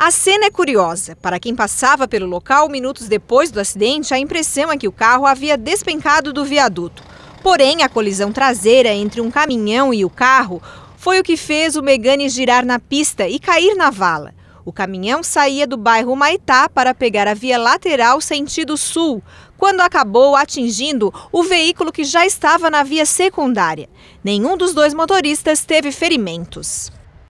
A cena é curiosa. Para quem passava pelo local, minutos depois do acidente, a impressão é que o carro havia despencado do viaduto. Porém, a colisão traseira entre um caminhão e o carro foi o que fez o Megane girar na pista e cair na vala. O caminhão saía do bairro Maitá para pegar a via lateral sentido sul, quando acabou atingindo o veículo que já estava na via secundária. Nenhum dos dois motoristas teve ferimentos.